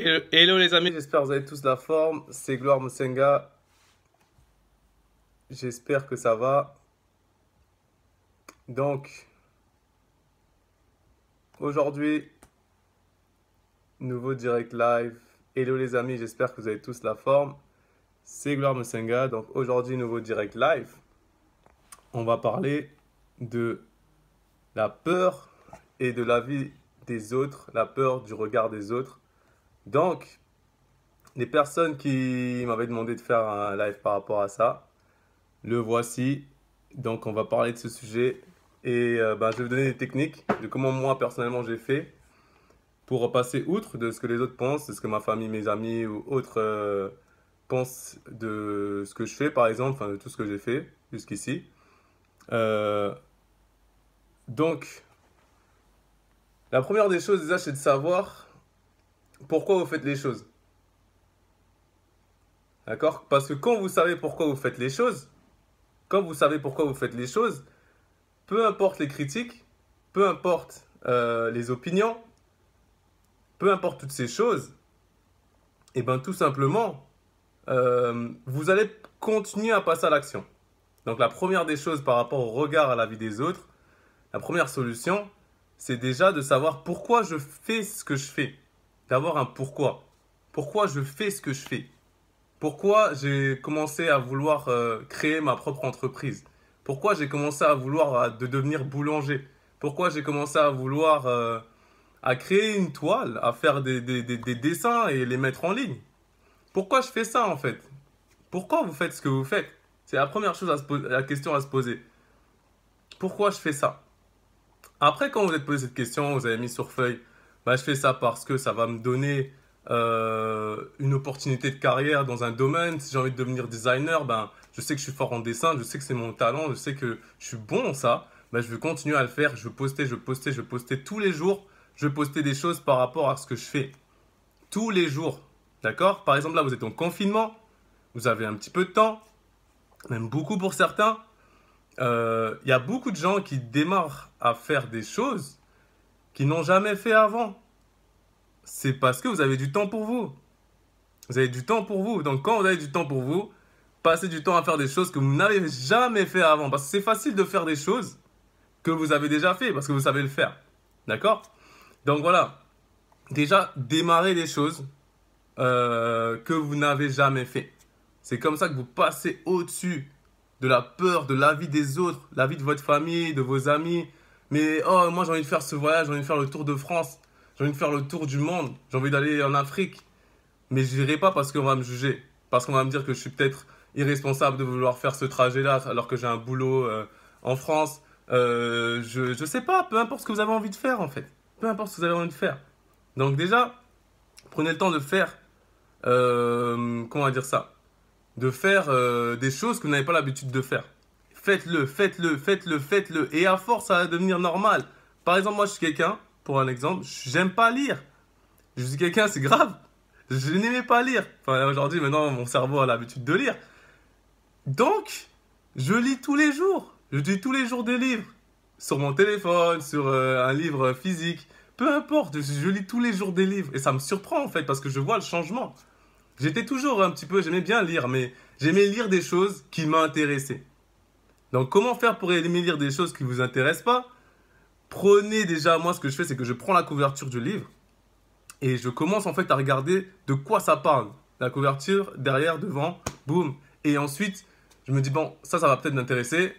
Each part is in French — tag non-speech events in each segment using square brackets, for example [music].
Hello les amis, j'espère que vous avez tous la forme. C'est Gloire Moussenga, J'espère que ça va. Donc, aujourd'hui, nouveau direct live. Hello les amis, j'espère que vous avez tous la forme. C'est Gloire Moussenga. Donc aujourd'hui, nouveau direct live. On va parler de la peur et de la vie des autres, la peur du regard des autres donc, les personnes qui m'avaient demandé de faire un live par rapport à ça, le voici. Donc, on va parler de ce sujet et euh, ben, je vais vous donner des techniques de comment moi personnellement j'ai fait pour passer outre de ce que les autres pensent, de ce que ma famille, mes amis ou autres euh, pensent de ce que je fais par exemple, enfin de tout ce que j'ai fait jusqu'ici. Euh, donc, la première des choses déjà c'est de savoir pourquoi vous faites les choses. D'accord Parce que quand vous savez pourquoi vous faites les choses, quand vous savez pourquoi vous faites les choses, peu importe les critiques, peu importe euh, les opinions, peu importe toutes ces choses, et eh bien tout simplement, euh, vous allez continuer à passer à l'action. Donc la première des choses par rapport au regard à la vie des autres, la première solution, c'est déjà de savoir pourquoi je fais ce que je fais d'avoir un pourquoi. Pourquoi je fais ce que je fais Pourquoi j'ai commencé à vouloir euh, créer ma propre entreprise Pourquoi j'ai commencé à vouloir euh, de devenir boulanger Pourquoi j'ai commencé à vouloir euh, à créer une toile, à faire des, dessins et les mettre en ligne Pourquoi je fais ça en fait Pourquoi vous faites ce que vous faites C'est la première chose à se poser, la question à se poser. Pourquoi je fais ça Après, quand vous êtes posé cette question, vous avez mis sur feuille, bah, je fais ça parce que ça va me donner euh, une opportunité de carrière dans un domaine. Si j'ai envie de devenir designer, ben, je sais que je suis fort en dessin, je sais que c'est mon talent, je sais que je suis bon en ça. Ben, je vais continuer à le faire. Je vais poster, je vais poster, je vais poster tous les jours. Je vais poster des choses par rapport à ce que je fais. Tous les jours. D'accord Par exemple, là, vous êtes en confinement. Vous avez un petit peu de temps. Même beaucoup pour certains. Il euh, y a beaucoup de gens qui démarrent à faire des choses qui n'ont jamais fait avant. C'est parce que vous avez du temps pour vous. Vous avez du temps pour vous. Donc quand vous avez du temps pour vous, passez du temps à faire des choses que vous n'avez jamais fait avant. Parce que c'est facile de faire des choses que vous avez déjà fait, parce que vous savez le faire. D'accord Donc voilà. Déjà, démarrez des choses euh, que vous n'avez jamais fait. C'est comme ça que vous passez au-dessus de la peur, de l'avis des autres, l'avis de votre famille, de vos amis, mais oh, moi j'ai envie de faire ce voyage, j'ai envie de faire le tour de France, j'ai envie de faire le tour du monde, j'ai envie d'aller en Afrique. Mais je n'irai pas parce qu'on va me juger, parce qu'on va me dire que je suis peut-être irresponsable de vouloir faire ce trajet-là alors que j'ai un boulot euh, en France. Euh, je, ne sais pas, peu importe ce que vous avez envie de faire en fait. Peu importe ce que vous avez envie de faire. Donc déjà, prenez le temps de faire, euh, comment dire ça, de faire des choses que vous n'avez pas l'habitude de faire. Faites-le, faites-le, faites-le, faites-le. Et à force, ça va devenir normal. Par exemple, moi, je suis quelqu'un, pour un exemple, j'aime pas lire. Je suis quelqu'un, c'est grave. Je n'aimais pas lire. Enfin, aujourd'hui, maintenant, mon cerveau a l'habitude de lire. Donc, je lis tous les jours. Je lis tous les jours des livres. Sur mon téléphone, sur euh, un livre physique. Peu importe, je lis tous les jours des livres. Et ça me surprend, en fait, parce que je vois le changement. J'étais toujours un petit peu, j'aimais bien lire, mais j'aimais lire des choses qui m'intéressaient. Donc comment faire pour éliminer des choses qui ne vous intéressent pas Prenez déjà, moi ce que je fais, c'est que je prends la couverture du livre et je commence en fait à regarder de quoi ça parle. La couverture, derrière, devant, boum. Et ensuite, je me dis, bon, ça, ça va peut-être m'intéresser.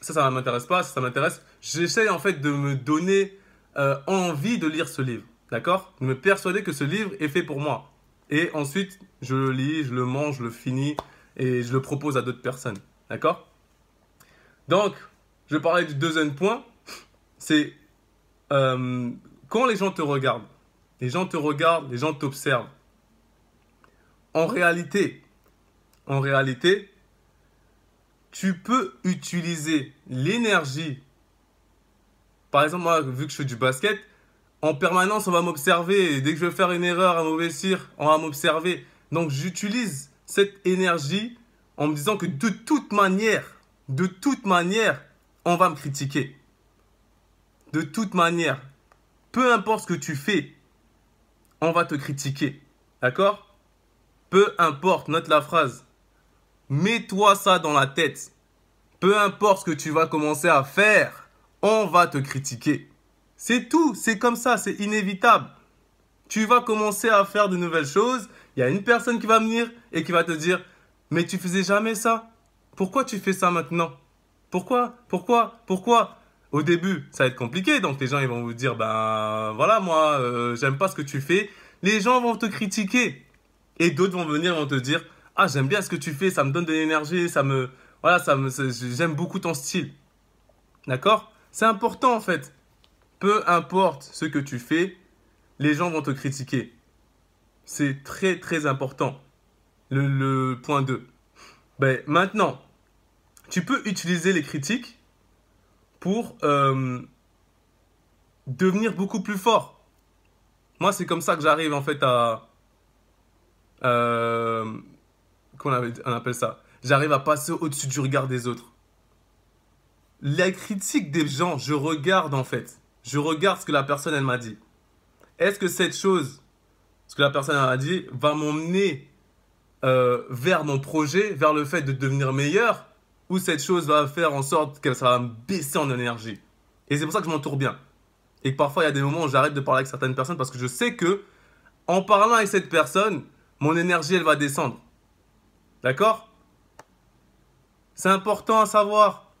Ça, ça ne m'intéresse pas, ça, m'intéresse. J'essaye en fait de me donner euh, envie de lire ce livre. D'accord De me persuader que ce livre est fait pour moi. Et ensuite, je le lis, je le mange, je le finis et je le propose à d'autres personnes. D'accord donc, je parlais du deuxième point, c'est euh, quand les gens te regardent, les gens te regardent, les gens t'observent. En réalité, en réalité, tu peux utiliser l'énergie. Par exemple, moi, vu que je fais du basket, en permanence, on va m'observer. Dès que je vais faire une erreur, un mauvais tir, on va m'observer. Donc, j'utilise cette énergie en me disant que de toute manière, de toute manière, on va me critiquer. De toute manière, peu importe ce que tu fais, on va te critiquer. D'accord Peu importe, note la phrase. Mets-toi ça dans la tête. Peu importe ce que tu vas commencer à faire, on va te critiquer. C'est tout, c'est comme ça, c'est inévitable. Tu vas commencer à faire de nouvelles choses, il y a une personne qui va venir et qui va te dire, mais tu faisais jamais ça. Pourquoi tu fais ça maintenant Pourquoi Pourquoi Pourquoi Au début, ça va être compliqué. Donc les gens, ils vont vous dire, ben voilà, moi, euh, j'aime pas ce que tu fais. Les gens vont te critiquer. Et d'autres vont venir, vont te dire, ah, j'aime bien ce que tu fais, ça me donne de l'énergie, ça me... Voilà, ça me, j'aime beaucoup ton style. D'accord C'est important en fait. Peu importe ce que tu fais, les gens vont te critiquer. C'est très très important. Le, le point 2. Ben, maintenant, tu peux utiliser les critiques pour euh, devenir beaucoup plus fort. Moi, c'est comme ça que j'arrive en fait à. qu'on euh, on appelle ça J'arrive à passer au-dessus du regard des autres. La critique des gens, je regarde en fait. Je regarde ce que la personne, elle m'a dit. Est-ce que cette chose, ce que la personne m'a dit, va m'emmener euh, vers mon projet, vers le fait de devenir meilleur où cette chose va faire en sorte qu'elle va me baisser en énergie. Et c'est pour ça que je m'entoure bien. Et parfois, il y a des moments où j'arrête de parler avec certaines personnes parce que je sais que, en parlant avec cette personne, mon énergie, elle va descendre. D'accord C'est important à savoir.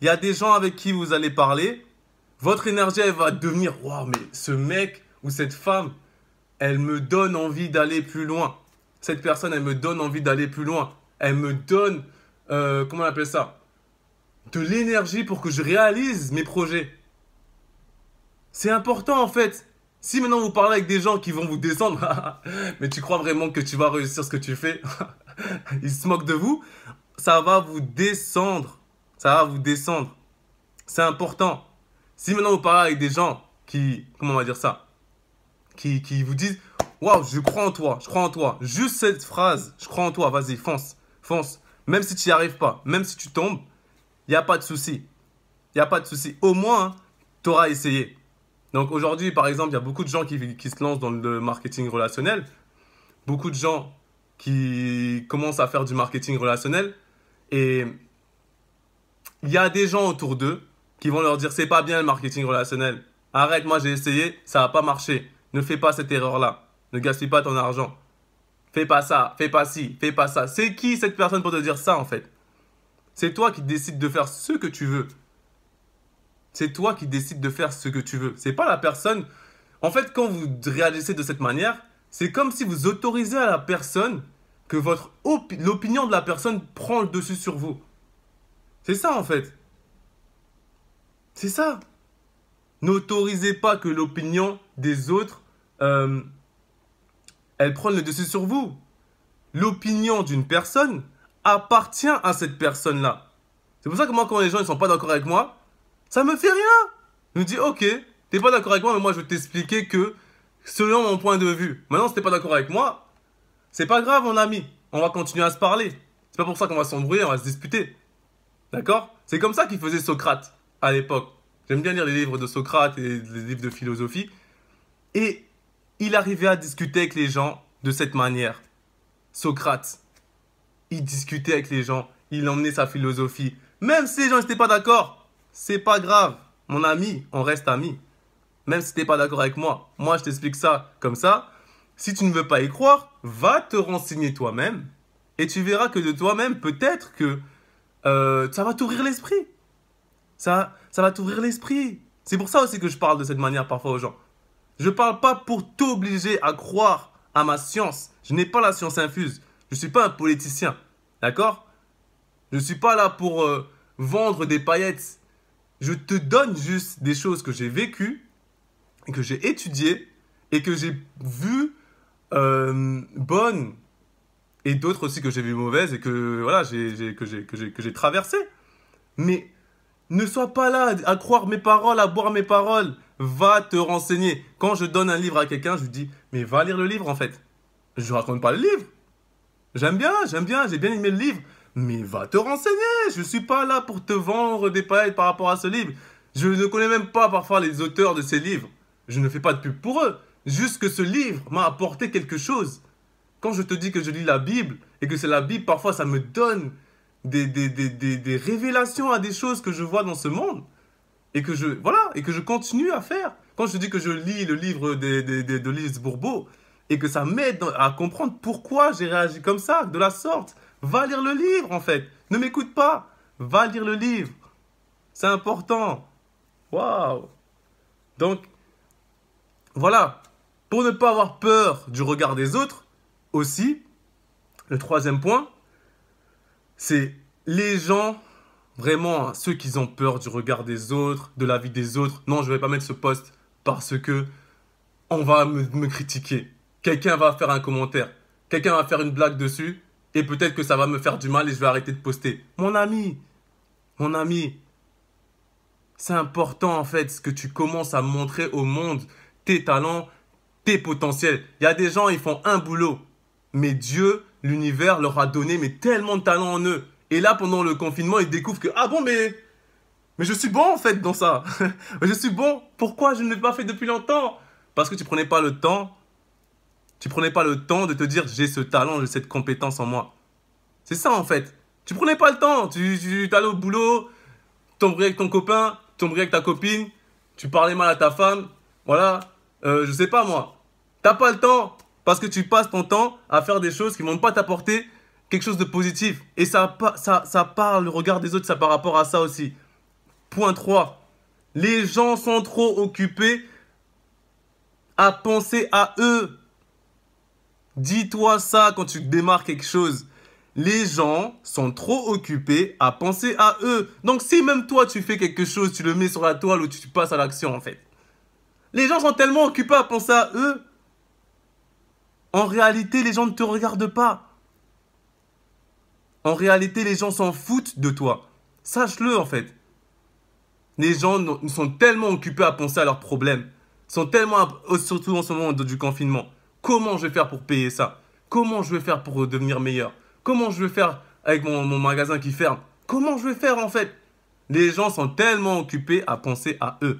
Il y a des gens avec qui vous allez parler. Votre énergie, elle va devenir Waouh, mais ce mec ou cette femme, elle me donne envie d'aller plus loin. Cette personne, elle me donne envie d'aller plus loin. Elle me donne euh, comment on appelle ça De l'énergie pour que je réalise mes projets. C'est important en fait. Si maintenant vous parlez avec des gens qui vont vous descendre, [laughs] mais tu crois vraiment que tu vas réussir ce que tu fais, [laughs] ils se moquent de vous, ça va vous descendre. Ça va vous descendre. C'est important. Si maintenant vous parlez avec des gens qui, comment on va dire ça, qui, qui vous disent, waouh, je crois en toi, je crois en toi. Juste cette phrase, je crois en toi, vas-y, fonce, fonce. Même si tu n'y arrives pas, même si tu tombes, il n'y a pas de souci. Il n'y a pas de souci. Au moins, tu auras essayé. Donc aujourd'hui, par exemple, il y a beaucoup de gens qui, se lancent dans le marketing relationnel. Beaucoup de gens qui commencent à faire du marketing relationnel. Et il y a des gens autour d'eux qui vont leur dire c'est pas bien le marketing relationnel. Arrête, moi j'ai essayé, ça n'a pas marché. Ne fais pas cette erreur-là. Ne gaspille pas ton argent fais pas ça, fais pas ci, fais pas ça. C'est qui cette personne pour te dire ça en fait C'est toi qui décides de faire ce que tu veux. C'est toi qui décides de faire ce que tu veux. C'est pas la personne. En fait, quand vous réagissez de cette manière, c'est comme si vous autorisez à la personne que votre l'opinion de la personne prend le dessus sur vous. C'est ça en fait. C'est ça. N'autorisez pas que l'opinion des autres euh, elle prend le dessus sur vous. L'opinion d'une personne appartient à cette personne-là. C'est pour ça que moi, quand les gens ne sont pas d'accord avec moi, ça me fait rien. Je me dis, ok, t'es pas d'accord avec moi, mais moi, je vais t'expliquer que selon mon point de vue. Maintenant, si n'es pas d'accord avec moi, c'est pas grave, mon ami. On va continuer à se parler. C'est pas pour ça qu'on va s'embrouiller, on va se disputer. D'accord C'est comme ça qu'il faisait Socrate à l'époque. J'aime bien lire les livres de Socrate et les livres de philosophie. Et il arrivait à discuter avec les gens de cette manière. Socrate, il discutait avec les gens, il emmenait sa philosophie. Même si les gens n'étaient pas d'accord, c'est pas grave. Mon ami, on reste amis. Même si t'es pas d'accord avec moi, moi je t'explique ça comme ça. Si tu ne veux pas y croire, va te renseigner toi-même et tu verras que de toi-même, peut-être que euh, ça va t'ouvrir l'esprit. Ça, ça va t'ouvrir l'esprit. C'est pour ça aussi que je parle de cette manière parfois aux gens. Je ne parle pas pour t'obliger à croire à ma science. Je n'ai pas la science infuse. Je ne suis pas un politicien. D'accord Je ne suis pas là pour euh, vendre des paillettes. Je te donne juste des choses que j'ai vécues, et que j'ai étudiées, et que j'ai vues euh, bonnes, et d'autres aussi que j'ai vues mauvaises, et que voilà, que j'ai traversées. Mais ne sois pas là à croire mes paroles, à boire mes paroles va te renseigner. Quand je donne un livre à quelqu'un, je lui dis, mais va lire le livre en fait. Je ne raconte pas le livre. J'aime bien, j'aime bien, j'ai bien aimé le livre. Mais va te renseigner. Je ne suis pas là pour te vendre des paillettes par rapport à ce livre. Je ne connais même pas parfois les auteurs de ces livres. Je ne fais pas de pub pour eux. Juste que ce livre m'a apporté quelque chose. Quand je te dis que je lis la Bible et que c'est la Bible, parfois ça me donne des, révélations à des choses que je vois dans ce monde et que je voilà et que je continue à faire. Quand je dis que je lis le livre de, de, Lise Bourbeau et que ça m'aide à comprendre pourquoi j'ai réagi comme ça, de la sorte, va lire le livre en fait. Ne m'écoute pas, va lire le livre. C'est important. Waouh. Donc voilà, pour ne pas avoir peur du regard des autres aussi, le troisième point, c'est les gens Vraiment, ceux qui ont peur du regard des autres, de la vie des autres, non, je vais pas mettre ce poste parce que on va me, critiquer. Quelqu'un va faire un commentaire, quelqu'un va faire une blague dessus, et peut-être que ça va me faire du mal et je vais arrêter de poster. Mon ami, mon ami, c'est important en fait ce que tu commences à montrer au monde, tes talents, tes potentiels. Il y a des gens, ils font un boulot, mais Dieu, l'univers leur a donné mais tellement de talents en eux. Et là, pendant le confinement, il découvre que, ah bon, mais, mais je suis bon en fait dans ça. [laughs] je suis bon. Pourquoi je ne l'ai pas fait depuis longtemps Parce que tu prenais pas le temps. Tu prenais pas le temps de te dire, j'ai ce talent, j'ai cette compétence en moi. C'est ça en fait. Tu prenais pas le temps. Tu, allais au boulot, tombais avec ton copain, tombais avec ta copine, tu parlais mal à ta femme. Voilà. Euh, je sais pas moi. T'as pas le temps parce que tu passes ton temps à faire des choses qui ne vont pas t'apporter quelque chose de positif. Et ça, ça, parle, le regard des autres, ça par rapport à ça aussi. Point 3. Les gens sont trop occupés à penser à eux. Dis-toi ça quand tu démarres quelque chose. Les gens sont trop occupés à penser à eux. Donc si même toi tu fais quelque chose, tu le mets sur la toile ou tu passes à l'action en fait. Les gens sont tellement occupés à penser à eux. En réalité, les gens ne te regardent pas. En réalité, les gens s'en foutent de toi. Sache-le en fait. Les gens sont tellement occupés à penser à leurs problèmes. Sont tellement, surtout en ce moment du confinement. Comment je vais faire pour payer ça Comment je vais faire pour euh, devenir meilleur Comment je vais faire avec mon, mon magasin qui ferme Comment je vais faire en fait Les gens sont tellement occupés à penser à eux.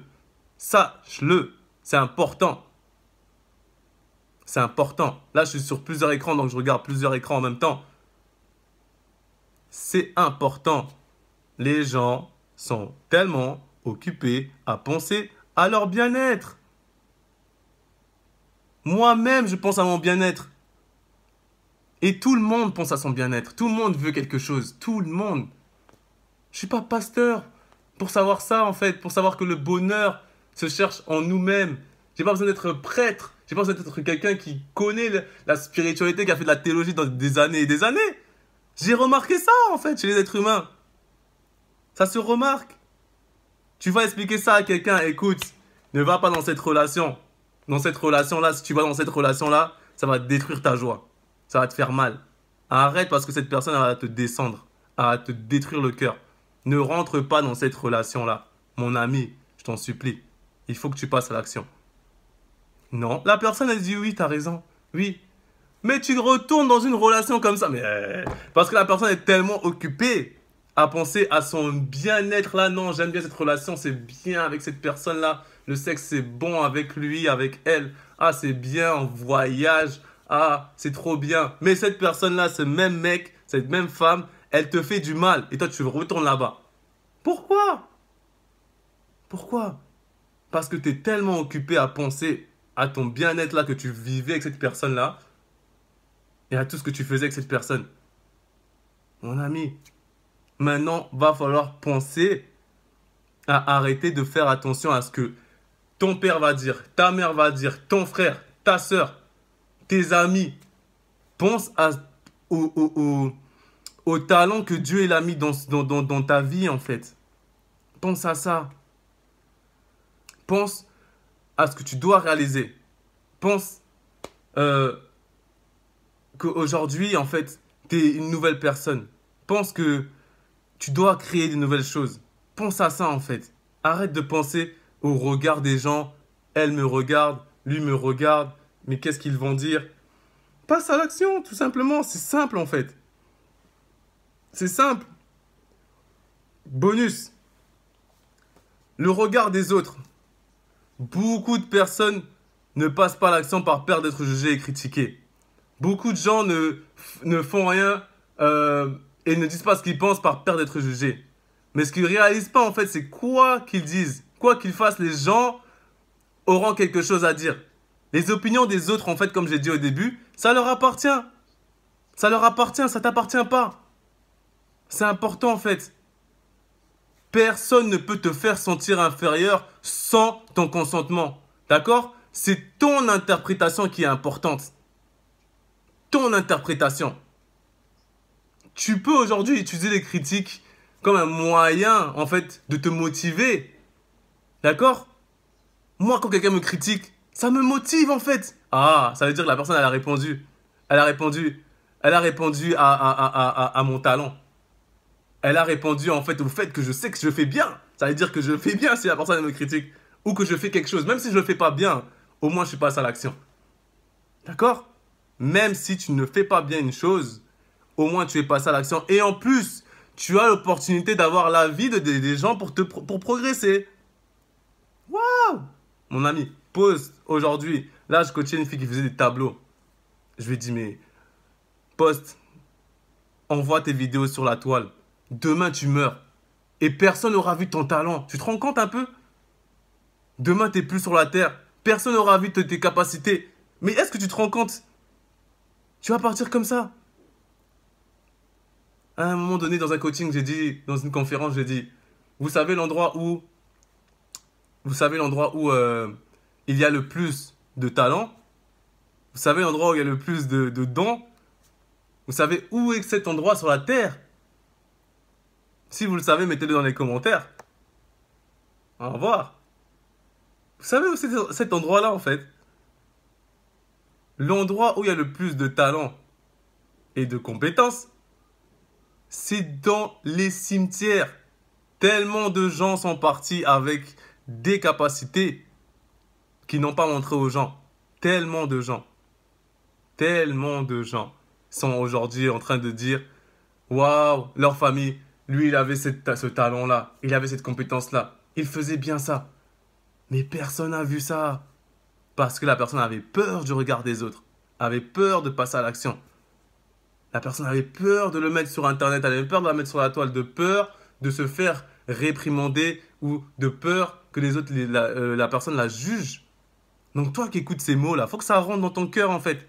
Sache-le, c'est important. C'est important. Là, je suis sur plusieurs écrans, donc je regarde plusieurs écrans en même temps c'est important. Les gens sont tellement occupés à penser à leur bien-être. Moi-même, je pense à mon bien-être. Et tout le monde pense à son bien-être. Tout le monde veut quelque chose. Tout le monde. Je ne suis pas pasteur pour savoir ça, en fait. Pour savoir que le bonheur se cherche en nous-mêmes. J'ai pas besoin d'être prêtre. J'ai pas besoin d'être quelqu'un qui connaît la spiritualité, qui a fait de la théologie dans des années et des années. J'ai remarqué ça, en fait, chez les êtres humains. Ça se remarque. Tu vas expliquer ça à quelqu'un, écoute, ne va pas dans cette relation. Dans cette relation-là, si tu vas dans cette relation-là, ça va détruire ta joie. Ça va te faire mal. Arrête parce que cette personne va te descendre, elle va te détruire le cœur. Ne rentre pas dans cette relation-là. Mon ami, je t'en supplie. Il faut que tu passes à l'action. Non. La personne, elle dit oui, t'as raison. Oui, mais tu retournes dans une relation comme ça. Mais euh, parce que la personne est tellement occupée à penser à son bien-être là. Non, j'aime bien cette relation, c'est bien avec cette personne là. Le sexe, c'est bon avec lui, avec elle. Ah, c'est bien en voyage. Ah, c'est trop bien. Mais cette personne là, ce même mec, cette même femme, elle te fait du mal. Et toi, tu retournes là-bas. Pourquoi Pourquoi Parce que tu es tellement occupé à penser à ton bien-être là que tu vivais avec cette personne là et à tout ce que tu faisais avec cette personne. Mon ami, maintenant, va falloir penser à arrêter de faire attention à ce que ton père va dire, ta mère va dire, ton frère, ta soeur, tes amis. Pense à, au, talent que Dieu a mis dans, dans, dans, ta vie, en fait. Pense à ça. Pense à ce que tu dois réaliser. Pense euh, qu'aujourd'hui, en fait, tu es une nouvelle personne. Pense que tu dois créer de nouvelles choses. Pense à ça, en fait. Arrête de penser au regard des gens. Elle me regarde, lui me regarde, mais qu'est-ce qu'ils vont dire Passe à l'action, tout simplement. C'est simple, en fait. C'est simple. Bonus. Le regard des autres. Beaucoup de personnes ne passent pas l'action par peur d'être jugées et critiquées. Beaucoup de gens ne, font rien euh, et ne disent pas ce qu'ils pensent par peur d'être jugés. Mais ce qu'ils réalisent pas en fait, c'est quoi qu'ils disent, quoi qu'ils fassent, les gens auront quelque chose à dire. Les opinions des autres, en fait, comme j'ai dit au début, ça leur appartient. Ça leur appartient, ça t'appartient pas. C'est important en fait. Personne ne peut te faire sentir inférieur sans ton consentement. D'accord C'est ton interprétation qui est importante ton interprétation. Tu peux aujourd'hui utiliser les critiques comme un moyen, en fait, de te motiver. D'accord Moi, quand quelqu'un me critique, ça me motive, en fait. Ah, ça veut dire que la personne, elle a répondu. Elle a répondu. Elle a répondu à, mon talent. Elle a répondu, en fait, au fait que je sais que je fais bien. Ça veut dire que je fais bien si la personne me critique. Ou que je fais quelque chose. Même si je ne le fais pas bien, au moins, je suis pas à l'action. D'accord même si tu ne fais pas bien une chose, au moins tu es passé à l'action. Et en plus, tu as l'opportunité d'avoir l'avis vie des gens pour, te, pour progresser. Waouh Mon ami, poste aujourd'hui. Là, je coachais une fille qui faisait des tableaux. Je lui ai dit, mais poste, envoie tes vidéos sur la toile. Demain, tu meurs. Et personne n'aura vu ton talent. Tu te rends compte un peu Demain, tu n'es plus sur la terre. Personne n'aura vu tes capacités. Mais est-ce que tu te rends compte tu vas partir comme ça. À un moment donné, dans un coaching, j'ai dit, dans une conférence, j'ai dit, vous savez l'endroit où, vous savez l'endroit où euh, il y a le plus de talent, vous savez l'endroit où il y a le plus de, dons, vous savez où est cet endroit sur la terre. Si vous le savez, mettez-le dans les commentaires. Au revoir. Vous savez où c'est cet endroit-là en fait l'endroit où il y a le plus de talent et de compétences, c'est dans les cimetières. Tellement de gens sont partis avec des capacités qui n'ont pas montré aux gens. Tellement de gens. Tellement de gens sont aujourd'hui en train de dire Waouh, leur famille, lui, il avait ce talent-là, il avait cette compétence-là, il faisait bien ça. Mais personne n'a vu ça parce que la personne avait peur du regard des autres, avait peur de passer à l'action. La personne avait peur de le mettre sur Internet, elle avait peur de la mettre sur la toile, de peur de se faire réprimander ou de peur que les autres, euh, la, personne la juge. Donc toi qui écoutes ces mots-là, faut que ça rentre dans ton cœur en fait.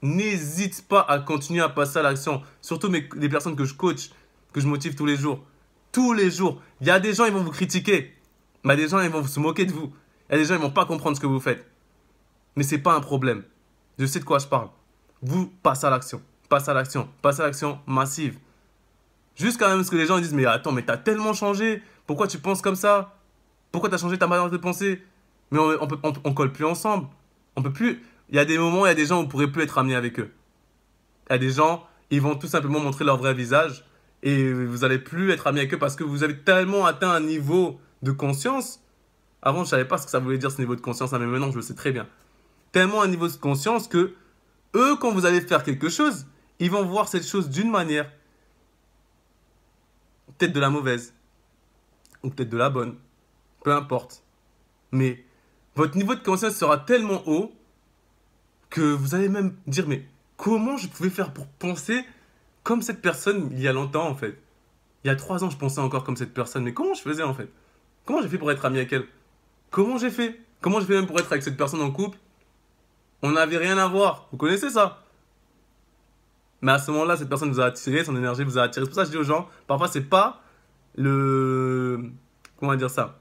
N'hésite pas à continuer à passer à l'action. Surtout les personnes que je coach, que je motive tous les jours. Tous les jours. Il y a des gens, ils vont vous critiquer. Mais des gens, ils vont se moquer de vous. Il y a des gens, ils vont pas comprendre ce que vous faites. Mais ce n'est pas un problème. Je sais de quoi je parle. Vous, passez à l'action. Passez à l'action. Passez à l'action massive. Juste quand même ce que les gens disent, mais attends, mais tu as tellement changé. Pourquoi tu penses comme ça Pourquoi tu as changé ta manière de penser Mais on, ne colle plus ensemble. On peut plus. Il y a des moments, il y a des gens où on pourrait plus être amené avec eux. Il y a des gens, ils vont tout simplement montrer leur vrai visage et vous n'allez plus être ami avec eux parce que vous avez tellement atteint un niveau de conscience. Avant, je ne savais pas ce que ça voulait dire ce niveau de conscience, hein, mais maintenant, je le sais très bien tellement un niveau de conscience que eux, quand vous allez faire quelque chose, ils vont voir cette chose d'une manière. Peut-être de la mauvaise. Ou peut-être de la bonne. Peu importe. Mais votre niveau de conscience sera tellement haut que vous allez même dire mais comment je pouvais faire pour penser comme cette personne il y a longtemps en fait Il y a trois ans je pensais encore comme cette personne mais comment je faisais en fait Comment j'ai fait pour être ami avec elle Comment j'ai fait Comment j'ai fait même pour être avec cette personne en couple on n'avait rien à voir. Vous connaissez ça Mais à ce moment-là, cette personne vous a attiré, son énergie vous a attiré. C'est pour ça que je dis aux gens, parfois, c'est pas le. Comment dire ça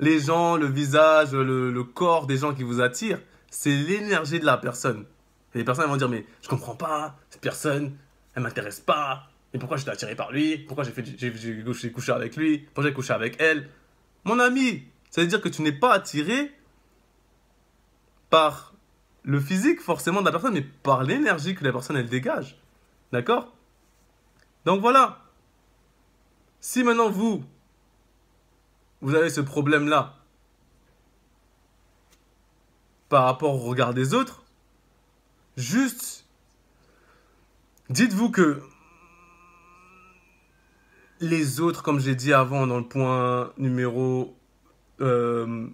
Les gens, le visage, le, corps des gens qui vous attirent, c'est l'énergie de la personne. Et les personnes vont dire, mais je comprends pas, cette personne, elle m'intéresse pas. Mais pourquoi suis attiré par lui Pourquoi j'ai, fait, j'ai, couché avec lui Pourquoi j'ai couché avec elle Mon ami, ça veut dire que tu n'es pas attiré par le physique forcément de la personne, mais par l'énergie que la personne elle dégage. D'accord Donc voilà. Si maintenant vous, vous avez ce problème-là par rapport au regard des autres, juste dites-vous que les autres, comme j'ai dit avant dans le point numéro 3, euh,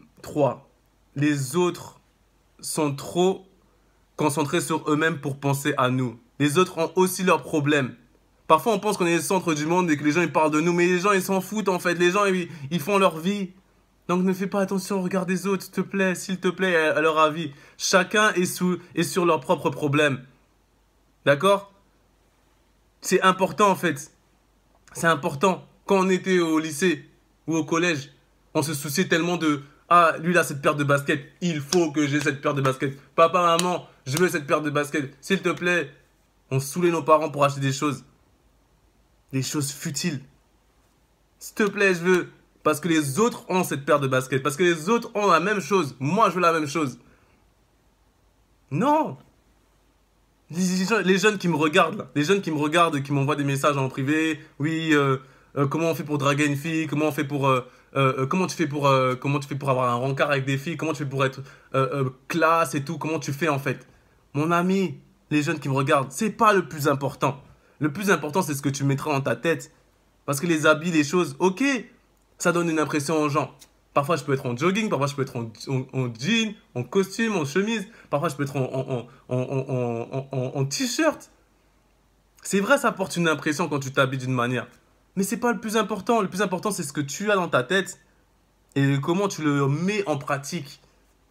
les autres sont trop concentrés sur eux-mêmes pour penser à nous. Les autres ont aussi leurs problèmes. Parfois, on pense qu'on est le centre du monde et que les gens ils parlent de nous, mais les gens ils s'en foutent en fait. Les gens ils, font leur vie. Donc ne fais pas attention, regard des autres, s'il te plaît, s'il te plaît, à leur avis. Chacun est, sous, est sur leur propre problème. D'accord C'est important en fait. C'est important. Quand on était au lycée ou au collège, on se souciait tellement de, ah, lui, il a cette paire de baskets. Il faut que j'ai cette paire de baskets. Papa, maman, je veux cette paire de baskets. S'il te plaît. On saoulait nos parents pour acheter des choses. Des choses futiles. S'il te plaît, je veux. Parce que les autres ont cette paire de baskets. Parce que les autres ont la même chose. Moi, je veux la même chose. Non. Les, jeunes, qui me regardent, là. Les jeunes qui me regardent qui m'envoient des messages en privé. Oui, euh, euh, comment on fait pour draguer une fille Comment on fait pour... Euh, euh, euh, comment tu fais pour euh, comment tu fais pour avoir un rencard avec des filles comment tu fais pour être classe et tout comment tu fais en fait mon ami les jeunes qui me regardent c'est pas le plus important le plus important c'est ce que tu mettras dans ta tête parce que les habits les choses ok ça donne une impression aux gens parfois je peux être en jogging parfois je peux être en, en, jean en costume en chemise parfois je peux être en, en t-shirt c'est vrai ça porte une impression quand tu t'habilles d'une manière mais c'est pas le plus important. Le plus important, c'est ce que tu as dans ta tête et comment tu le mets en pratique.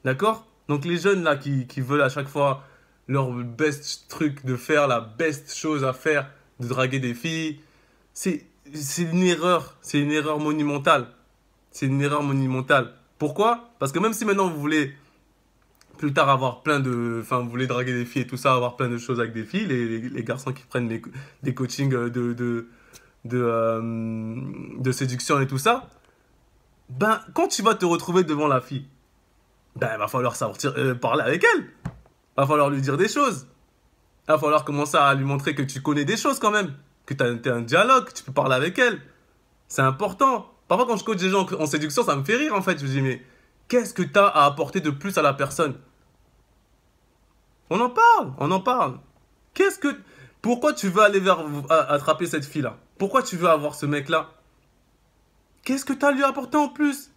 D'accord Donc les jeunes là qui, qui, veulent à chaque fois leur best truc de faire, la best chose à faire, de draguer des filles, c'est une erreur. C'est une erreur monumentale. C'est une erreur monumentale. Pourquoi Parce que même si maintenant vous voulez plus tard avoir plein de... Enfin, vous voulez draguer des filles et tout ça, avoir plein de choses avec des filles, les, les, garçons qui prennent les, des coachings euh, de euh, de, séduction et tout ça, ben, quand tu vas te retrouver devant la fille, ben, il va falloir euh, parler avec elle. Il va falloir lui dire des choses. Il va falloir commencer à lui montrer que tu connais des choses quand même. Que tu as, un dialogue, tu peux parler avec elle. C'est important. Parfois, quand je coach des gens en, séduction, ça me fait rire en fait. Je me dis, mais qu'est-ce que tu as à apporter de plus à la personne On en parle, on en parle. Qu'est-ce que. Pourquoi tu veux aller vers, attraper cette fille-là pourquoi tu veux avoir ce mec-là Qu'est-ce que tu as lui apporté en plus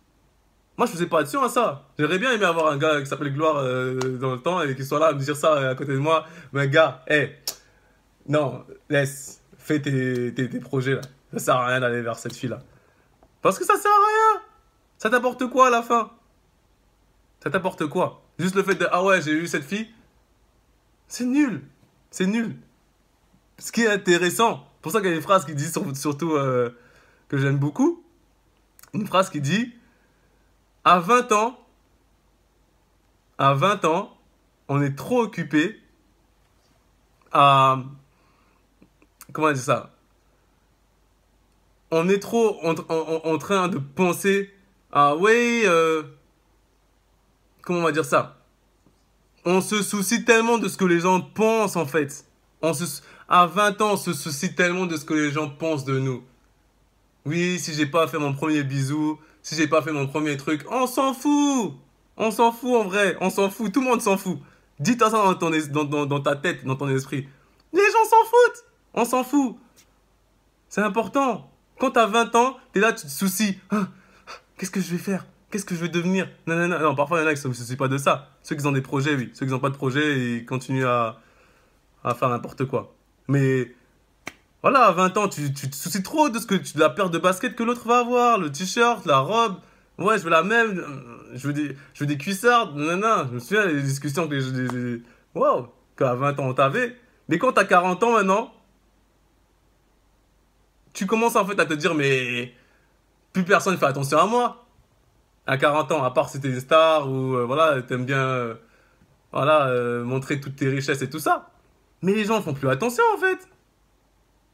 Moi, je faisais pas attention à ça. J'aurais bien aimé avoir un gars qui s'appelle Gloire euh, dans le temps et qui soit là à me dire ça euh, à côté de moi. Mais gars, hé, non, laisse, fais tes, projets là. Ça sert à rien d'aller vers cette fille-là. Parce que ça sert à rien Ça t'apporte quoi à la fin Ça t'apporte quoi Juste le fait de Ah ouais, j'ai eu cette fille C'est nul C'est nul Ce qui est intéressant, pour ça qu'il y a une phrase qui dit, surtout euh, que j'aime beaucoup. Une phrase qui dit À 20 ans, à 20 ans, on est trop occupé à. Comment on dit ça On est trop en, train de penser à. Oui, euh, comment on va dire ça On se soucie tellement de ce que les gens pensent en fait. On se, à 20 ans, on se soucie tellement de ce que les gens pensent de nous. Oui, si j'ai pas fait mon premier bisou, si j'ai pas fait mon premier truc, on s'en fout On s'en fout en vrai, on s'en fout, tout le monde s'en fout. Dis-toi ça dans, ta tête, dans ton esprit. Les gens s'en foutent On s'en fout C'est important Quand t'as 20 ans, t'es là, tu te soucies. Ah, ah, qu'est-ce que je vais faire Qu'est-ce que je vais devenir non, non, non, non, parfois il y en a qui ne se soucient pas de ça. Ceux qui ont des projets, oui. Ceux qui n'ont pas de projet, ils continuent à faire n'importe quoi. Mais voilà, à 20 ans, tu, te soucies trop de ce que tu, la paire de basket que l'autre va avoir, le t-shirt, la robe. Ouais, je veux la même, je veux des, je des cuissards, Je me souviens des discussions que les. Waouh, qu'à 20 ans on t'avait. Mais quand t'as 40 ans maintenant, tu commences en fait à te dire, mais plus personne ne fait attention à moi. À 40 ans, à part si t'es une star ou euh, voilà, t'aimes bien euh, voilà, euh, montrer toutes tes richesses et tout ça. Mais les gens font plus attention en fait.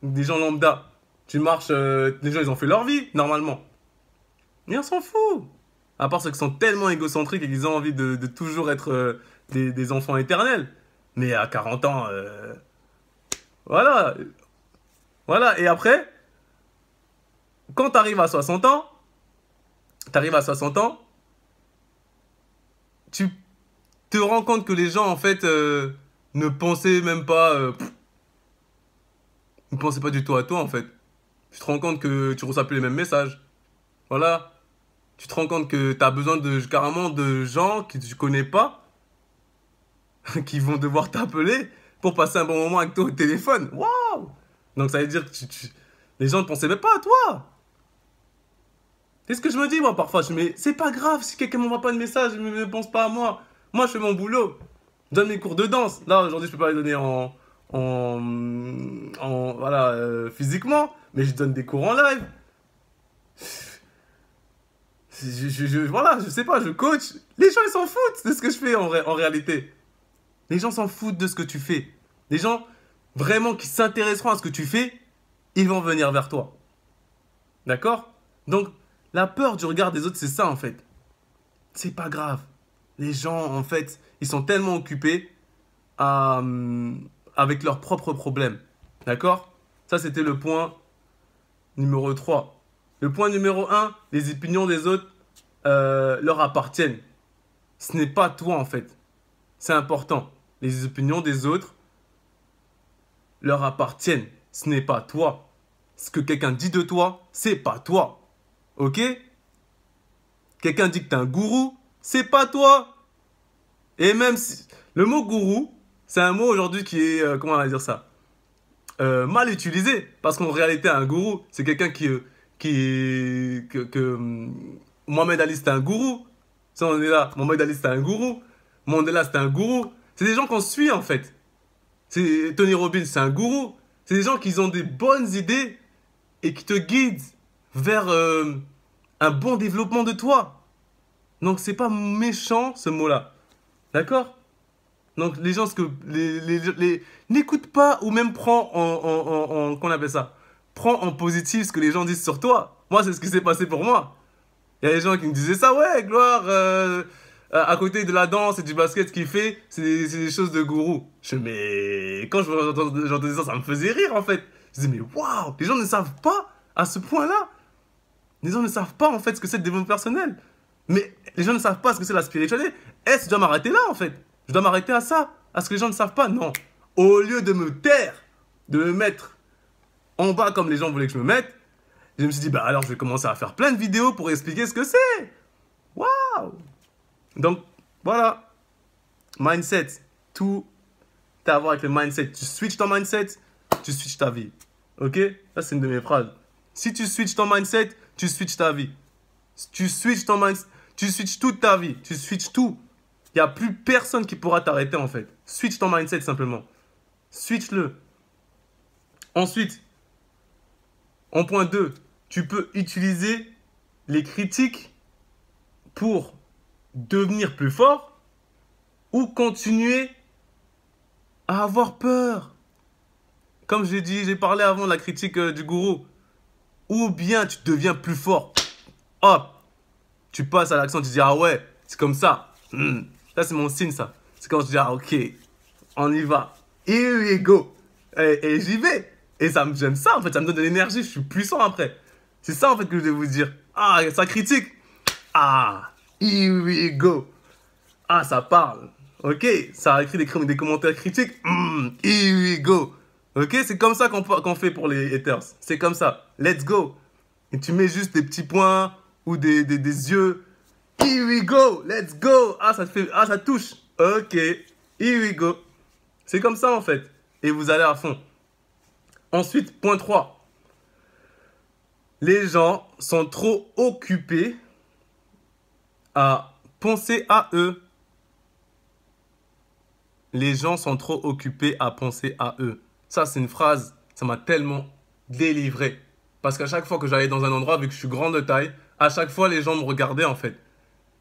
Des gens lambda. Tu marches, euh, les gens ils ont fait leur vie, normalement. Mais on s'en fout. À part ceux qui sont tellement égocentriques et qu'ils ont envie de, toujours être euh, des, enfants éternels. Mais à 40 ans, euh, voilà. Voilà, et après, quand t'arrives à 60 ans, t'arrives à 60 ans, tu te rends compte que les gens, en fait, ne pensez même pas. Euh, ne pensez pas du tout à toi en fait. Tu te rends compte que tu reçois plus les mêmes messages. Voilà. Tu te rends compte que tu as besoin de, carrément de gens que tu connais pas [laughs] qui vont devoir t'appeler pour passer un bon moment avec toi au téléphone. Waouh Donc ça veut dire que les gens ne pensaient même pas à toi. C'est ce que je me dis moi parfois. Je me c'est pas grave si quelqu'un m'envoie pas de message, il ne pense pas à moi. Moi je fais mon boulot donne mes cours de danse. Là, aujourd'hui, je peux pas les donner en, en, voilà, euh, physiquement, mais je donne des cours en live. Je, je, je, voilà, je sais pas, je coach. Les gens, ils s'en foutent de ce que je fais en, réalité. Les gens s'en foutent de ce que tu fais. Les gens vraiment qui s'intéresseront à ce que tu fais, ils vont venir vers toi. D'accord Donc, la peur du regard des autres, c'est ça en fait. C'est pas grave les gens, en fait, ils sont tellement occupés euh, avec leurs propres problèmes. D'accord Ça, c'était le point numéro 3. Le point numéro 1, les opinions des autres euh, leur appartiennent. Ce n'est pas toi, en fait. C'est important. Les opinions des autres leur appartiennent. Ce n'est pas toi. Ce que quelqu'un dit de toi, c'est pas toi. Ok Quelqu'un dit que tu es un gourou, c'est pas toi. Et même si le mot gourou, c'est un mot aujourd'hui qui est, euh, comment on va dire ça, euh, mal utilisé. Parce qu'en réalité, un gourou, c'est quelqu'un qui, euh, qui, que, hum, Mohamed Ali, c'est un gourou. Ça, on est là. Mohamed Ali, c'est un gourou. Mandela, c'est un gourou. C'est des gens qu'on suit, en fait. C'est Tony Robbins, c'est un gourou. C'est des gens qui ont des bonnes idées et qui te guident vers un bon développement de toi. Donc c'est pas méchant ce mot-là. D'accord Donc les gens, ce que les, les, n'écoute pas ou même prends en, en, qu'on appelle ça Prends en positif ce que les gens disent sur toi. Moi, c'est ce qui s'est passé pour moi. Il y a des gens qui me disaient ça, ouais, Gloire, euh, à côté de la danse et du basket, qu'il fait, c'est des, choses de gourou. Je mais quand j'entendais ça, ça me faisait rire en fait. Je disais, mais waouh, les gens ne savent pas à ce point-là. Les gens ne savent pas en fait ce que c'est le développement personnel. Mais les gens ne savent pas ce que c'est la spiritualité. Est-ce que je dois m'arrêter là, en fait Je dois m'arrêter à ça À ce que les gens ne savent pas Non. Au lieu de me taire, de me mettre en bas comme les gens voulaient que je me mette, je me suis dit, bah alors je vais commencer à faire plein de vidéos pour expliquer ce que c'est. Waouh Donc, voilà. Mindset. Tout à voir avec le mindset. Tu switches ton mindset, tu switches ta vie. Ok Ça, c'est une de mes phrases. Si tu switches ton mindset, tu switches ta vie. si Tu switches ton mindset tu switches toute ta vie. Tu switches tout. Il n'y a plus personne qui pourra t'arrêter en fait. Switch ton mindset simplement. Switch-le. Ensuite, en point 2, tu peux utiliser les critiques pour devenir plus fort ou continuer à avoir peur. Comme j'ai dit, j'ai parlé avant de la critique euh, du gourou. Ou bien tu deviens plus fort. Hop, tu passes à l'accent, tu dis, ah ouais, c'est comme ça. Hmm. Ça, c'est mon signe, ça. C'est quand je dis, ah ok, on y va. Here we go. Et, j'y vais. Et ça me j'aime ça, en fait. Ça me donne de l'énergie. Je suis puissant après. C'est ça, en fait, que je vais vous dire. Ah, ça critique. Ah, here we go. Ah, ça parle. Ok, ça a écrit des, des commentaires critiques. Hmm, here we go. Ok, c'est comme ça qu'on fait pour les haters. C'est comme ça. Let's go. Et tu mets juste des petits points ou des, des, des, yeux. Here we go, let's go. Ah, ça fait, ah, ça touche. Ok, here we go. C'est comme ça en fait. Et vous allez à fond. Ensuite, point 3. Les gens sont trop occupés à penser à eux. Les gens sont trop occupés à penser à eux. Ça, c'est une phrase, ça m'a tellement délivré. Parce qu'à chaque fois que j'allais dans un endroit, vu que je suis grand de taille, à chaque fois, les gens me regardaient en fait.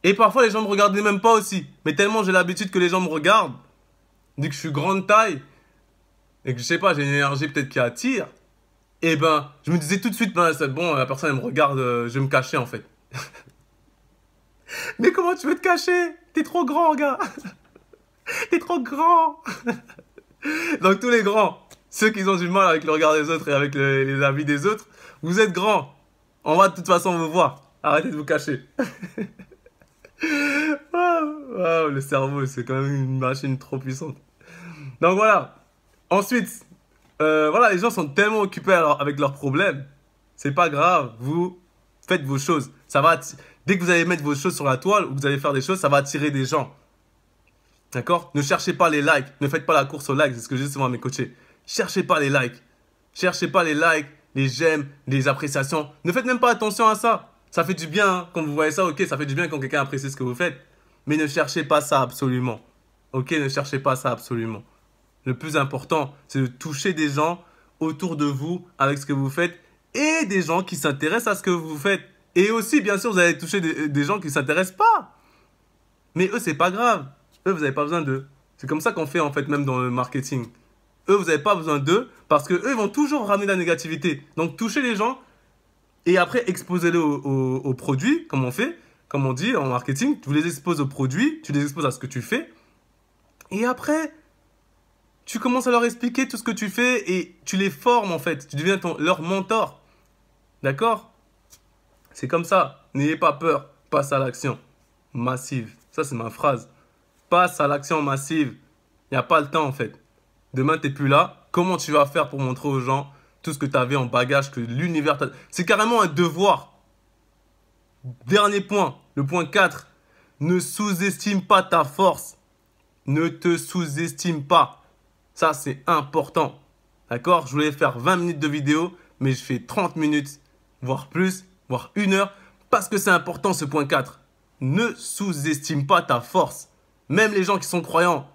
Et parfois, les gens me regardaient même pas aussi. Mais tellement j'ai l'habitude que les gens me regardent, vu que je suis grande taille, et que je sais pas, j'ai une énergie peut-être qui attire, et eh ben, je me disais tout de suite, ben, c'est bon, la personne elle me regarde, euh, je vais me cacher en fait. [laughs] Mais comment tu veux te cacher T'es trop grand, gars [laughs] T'es trop grand [laughs] Donc tous les grands, ceux qui ont du mal avec le regard des autres et avec les avis des autres, vous êtes grands. On va de toute façon vous voir. Arrêtez de vous cacher. [laughs] Ah, ah, le cerveau, c'est quand même une machine trop puissante. Donc voilà. Ensuite, euh, voilà, les gens sont tellement occupés avec leurs problèmes. C'est pas grave, vous faites vos choses. Ça va dès que vous allez mettre vos choses sur la toile ou vous allez faire des choses, ça va attirer des gens. D'accord Ne cherchez pas les likes, ne faites pas la course aux likes, c'est ce que je dis souvent à mes coachés. Cherchez pas les likes. Cherchez pas les likes, les j'aime, les appréciations. Ne faites même pas attention à ça. Ça fait du bien hein, quand vous voyez ça, ok, ça fait du bien quand quelqu'un apprécie ce que vous faites. Mais ne cherchez pas ça absolument. Ok, ne cherchez pas ça absolument. Le plus important, c'est de toucher des gens autour de vous avec ce que vous faites et des gens qui s'intéressent à ce que vous faites. Et aussi, bien sûr, vous allez toucher des, euh, gens qui ne s'intéressent pas. Mais eux, ce n'est pas grave. Eux, vous n'avez pas besoin d'eux. C'est comme ça qu'on fait, en fait, même dans le marketing. Eux, vous n'avez pas besoin d'eux parce que ils vont toujours ramener la négativité. Donc, touchez les gens et après exposez-les aux au, au produits, comme on fait, comme on dit en marketing, tu les exposes aux produits, tu les exposes à ce que tu fais, et après, tu commences à leur expliquer tout ce que tu fais et tu les formes en fait, tu deviens leur mentor, d'accord C'est comme ça, n'ayez pas peur, passe à l'action massive, ça c'est ma phrase, passe à l'action massive, il n'y a pas le temps en fait. Demain, tu n'es plus là, comment tu vas faire pour montrer aux gens tout ce que tu avais en bagage, que l'univers... C'est carrément un devoir. Dernier point, le point 4. Ne sous-estime pas ta force. Ne te sous-estime pas. Ça, c'est important. D'accord Je voulais faire 20 minutes de vidéo, mais je fais 30 minutes, voire plus, voire une heure, parce que c'est important ce point 4. Ne sous-estime pas ta force. Même les gens qui sont croyants.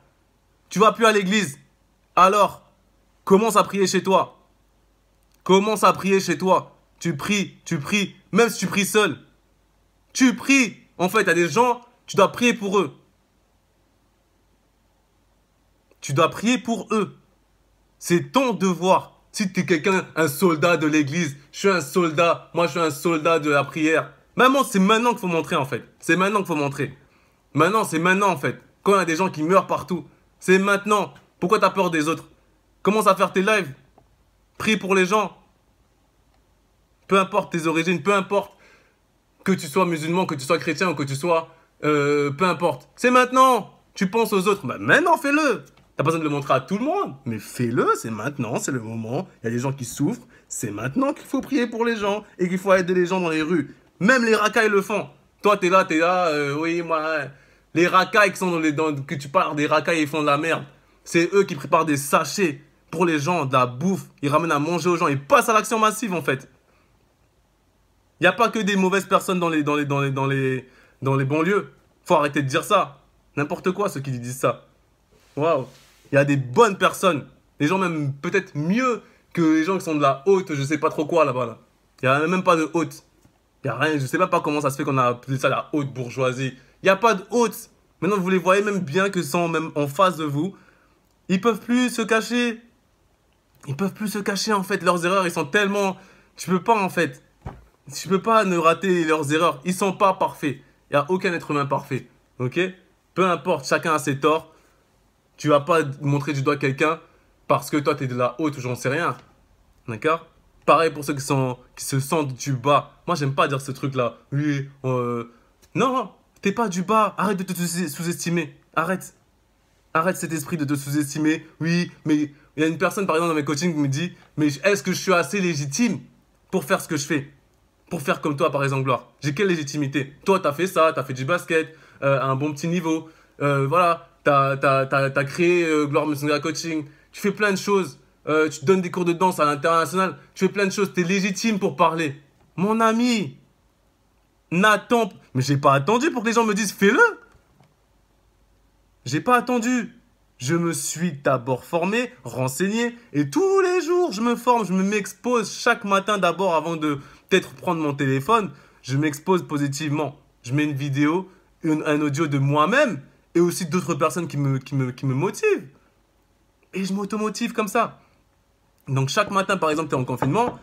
Tu vas plus à l'église. Alors, commence à prier chez toi. Commence à prier chez toi. Tu pries, tu pries, même si tu pries seul. Tu pries. En fait, il y a des gens, tu dois prier pour eux. Tu dois prier pour eux. C'est ton devoir. Si tu es quelqu'un, un soldat de l'église, je suis un soldat, moi je suis un soldat de la prière. Maman, c'est maintenant qu'il faut montrer en fait. C'est maintenant qu'il faut montrer. Maintenant, c'est maintenant en fait. Quand il y a des gens qui meurent partout, c'est maintenant. Pourquoi as peur des autres Commence à faire tes lives. Prie pour les gens. Peu importe tes origines, peu importe que tu sois musulman, que tu sois chrétien ou que tu sois... Euh, peu importe. C'est maintenant. Tu penses aux autres. Bah, maintenant, fais-le. T'as pas besoin de le montrer à tout le monde, mais fais-le, c'est maintenant, c'est le moment. Il y a des gens qui souffrent, c'est maintenant qu'il faut prier pour les gens et qu'il faut aider les gens dans les rues. Même les racailles le font. Toi, es là, es là, euh, oui, moi. Les racailles qui sont dans les. que tu parles, des racailles, ils font de la merde. C'est eux qui préparent des sachets pour les gens, de la bouffe, ils ramènent à manger aux gens, ils passent à l'action massive en fait. Il n'y a pas que des mauvaises personnes dans les, dans les, dans les, dans les, dans les banlieues. Faut arrêter de dire ça. N'importe quoi ceux qui disent ça. Waouh. Il y a des bonnes personnes. Les gens même peut-être mieux que les gens qui sont de la haute, je sais pas trop quoi là-bas. Il n'y a même pas de haute. Il n'y a rien. Je sais pas, pas comment ça se fait qu'on a appelé ça la haute bourgeoisie. Il n'y a pas de haute. Maintenant, vous les voyez même bien que sont même en face de vous. Ils peuvent plus se cacher ils peuvent plus se cacher en fait. Leurs erreurs, ils sont tellement. Tu peux pas en fait. Tu peux pas ne rater leurs erreurs. Ils sont pas parfaits. Il n'y a aucun être humain parfait. Ok Peu importe, chacun a ses torts. Tu vas pas montrer du doigt quelqu'un parce que toi tu es de la haute j'en sais rien. D'accord Pareil pour ceux qui, sont, qui se sentent du bas. Moi j'aime pas dire ce truc là. Oui, euh... Non, t'es pas du bas. Arrête de te sous-estimer. Arrête. Arrête cet esprit de te sous-estimer. Oui, mais il y a une personne, par exemple, dans mes coachings qui me dit Mais est-ce que je suis assez légitime pour faire ce que je fais Pour faire comme toi, par exemple, Gloire. J'ai quelle légitimité Toi, tu as fait ça, tu as fait du basket, euh, à un bon petit niveau. Euh, voilà, tu as, créé euh, Gloire Messenger Coaching. Tu fais plein de choses. tu donnes des cours de danse à l'international. Tu fais plein de choses. Tu es légitime pour parler. Mon ami, n'attends. Mais j'ai pas attendu pour que les gens me disent Fais-le J'ai pas attendu. Je me suis d'abord formé, renseigné, et tous les jours, je me forme, je m'expose chaque matin d'abord avant de peut-être prendre mon téléphone. Je m'expose positivement. Je mets une vidéo, un audio de moi-même, et aussi d'autres personnes qui me, qui, me, qui me motivent. Et je m'automotive comme ça. Donc chaque matin, par exemple, tu es en confinement.